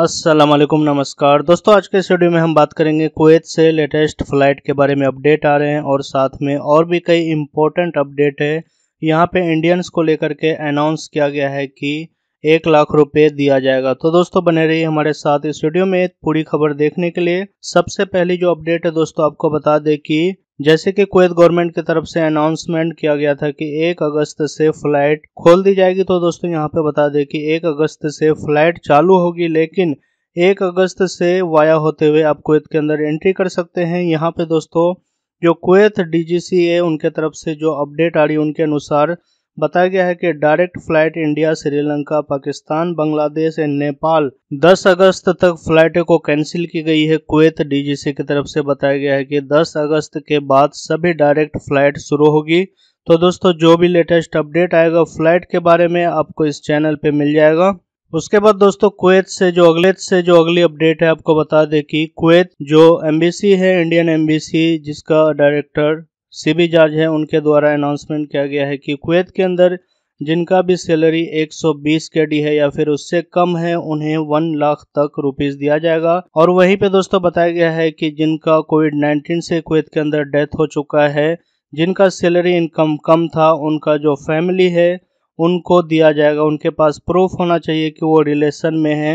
असलम नमस्कार दोस्तों आज के इस वीडियो में हम बात करेंगे कुवैत से लेटेस्ट फ़्लाइट के बारे में अपडेट आ रहे हैं और साथ में और भी कई इम्पोर्टेंट अपडेट है यहाँ पे इंडियंस को लेकर के अनाउंस किया गया है कि एक लाख रुपए दिया जाएगा तो दोस्तों बने रहिए हमारे साथ इस वीडियो में पूरी खबर देखने के लिए सबसे पहली जो अपडेट है दोस्तों आपको बता दें कि जैसे कि कुवैत गवर्नमेंट की तरफ से अनाउंसमेंट किया गया था कि एक अगस्त से फ्लाइट खोल दी जाएगी तो दोस्तों यहाँ पे बता दें कि एक अगस्त से फ्लाइट चालू होगी लेकिन एक अगस्त से वाया होते हुए आप कुवैत के अंदर एंट्री कर सकते हैं यहाँ पे दोस्तों जो कुवैत डीजीसीए उनके तरफ से जो अपडेट आ रही है उनके अनुसार बताया गया है कि direct flight India Sri Lanka Pakistan Bangladesh and Nepal 10 अगस्त तक फ्लाइट को कैंसिल की गई है कुवैत डीजीसी की तरफ से बताया गया है कि 10 अगस्त के बाद सभी डायरेक्ट फ्लाइट शुरू होगी तो दोस्तों जो भी लेटेस्ट अपडेट आएगा फ्लाइट के बारे में आपको इस चैनल पे मिल जाएगा उसके बाद दोस्तों कुवैत से जो अगले से जो अगली अपडेट है आपको बता दें कि कुवैत जो एम्बेसी है इंडियन एम्बेसी जिसका डायरेक्टर सीबी जज हैं उनके द्वारा अनाउंसमेंट किया गया है कि कुवैत के अंदर जिनका भी सैलरी 120 डी है या फिर उससे कम है उन्हें वन लाख तक रुपीस दिया जाएगा और वहीं पे दोस्तों बताया गया है कि जिनका कोविड 19 से कुवैत के अंदर डेथ हो चुका है जिनका सैलरी इनकम कम था उनका जो फैमिली है उनको दिया जाएगा उनके पास प्रूफ होना चाहिए कि वो रिलेशन में हैं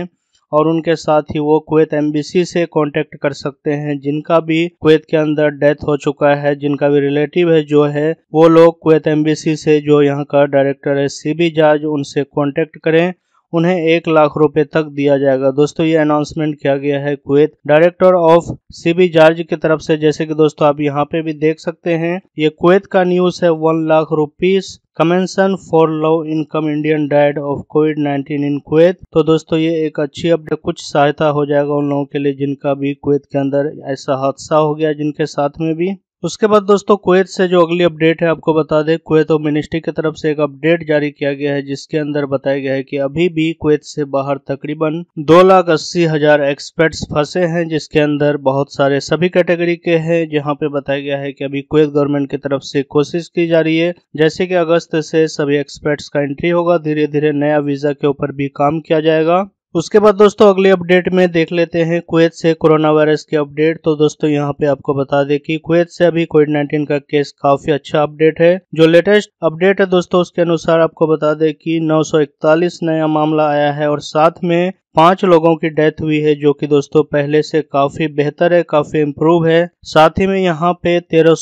और उनके साथ ही वो कुवैत एम्बेसी से कांटेक्ट कर सकते हैं जिनका भी कुवैत के अंदर डेथ हो चुका है जिनका भी रिलेटिव है जो है वो लोग कुवैत एम्बेसी से जो यहाँ का डायरेक्टर है सी बी जाज उनसे कॉन्टेक्ट करें उन्हें एक लाख रुपए तक दिया जाएगा दोस्तों ये अनाउंसमेंट किया गया है Kuwait director of Sibi George की तरफ से जैसे कि दोस्तों आप यहाँ पे भी देख सकते हैं ये कुवैत का न्यूज है one lakh rupees compensation for low income Indian died of COVID 19 in Kuwait तो दोस्तों ये एक अच्छी अपडेट कुछ सहायता हो जाएगा उन लोगों के लिए जिनका भी कुवैत के अंदर ऐसा हादसा हो गया जिनके साथ में भी उसके बाद दोस्तों कुवैत से जो अगली अपडेट है आपको बता दें कुवैत और मिनिस्ट्री की तरफ से एक अपडेट जारी किया गया है जिसके अंदर बताया गया है कि अभी भी कुवैत से बाहर तकरीबन दो लाख अस्सी हजार एक्सपर्ट्स फंसे हैं जिसके अंदर बहुत सारे सभी कैटेगरी के हैं जहां पे बताया गया है कि अभी कुवैत गवर्नमेंट की तरफ से कोशिश की जा रही है जैसे कि अगस्त से सभी एक्सपर्ट्स का एंट्री होगा धीरे धीरे नया वीजा के ऊपर भी काम किया जाएगा उसके बाद दोस्तों अगले अपडेट में देख लेते हैं कुवैत से कोरोना वायरस की अपडेट तो दोस्तों यहाँ पे आपको बता दें कि कुवैत से अभी कोविड नाइन्टीन का केस काफी अच्छा अपडेट है जो लेटेस्ट अपडेट है दोस्तों उसके अनुसार आपको बता दें कि 941 नया मामला आया है और साथ में पांच लोगों की डेथ हुई है जो कि दोस्तों पहले से काफी बेहतर है काफी इम्प्रूव है साथ ही में यहाँ पे तेरह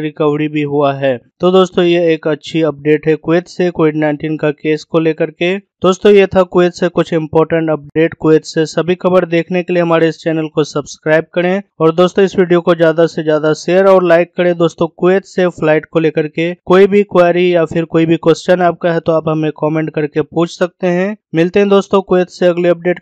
रिकवरी भी हुआ है तो दोस्तों ये एक अच्छी अपडेट है कुवैत से कोविड नाइन्टीन का केस को लेकर के दोस्तों ये था कुवैत से कुछ इम्पोर्टेंट अपडेट कुवैत से सभी खबर देखने के लिए हमारे इस चैनल को सब्सक्राइब करें और दोस्तों इस वीडियो को ज्यादा से ज्यादा शेयर और लाइक करें दोस्तों कुवैत से फ्लाइट को लेकर के कोई भी क्वारी या फिर कोई भी क्वेश्चन आपका है तो आप हमें कॉमेंट करके पूछ सकते हैं मिलते हैं दोस्तों कुवैत से अगले अपडेट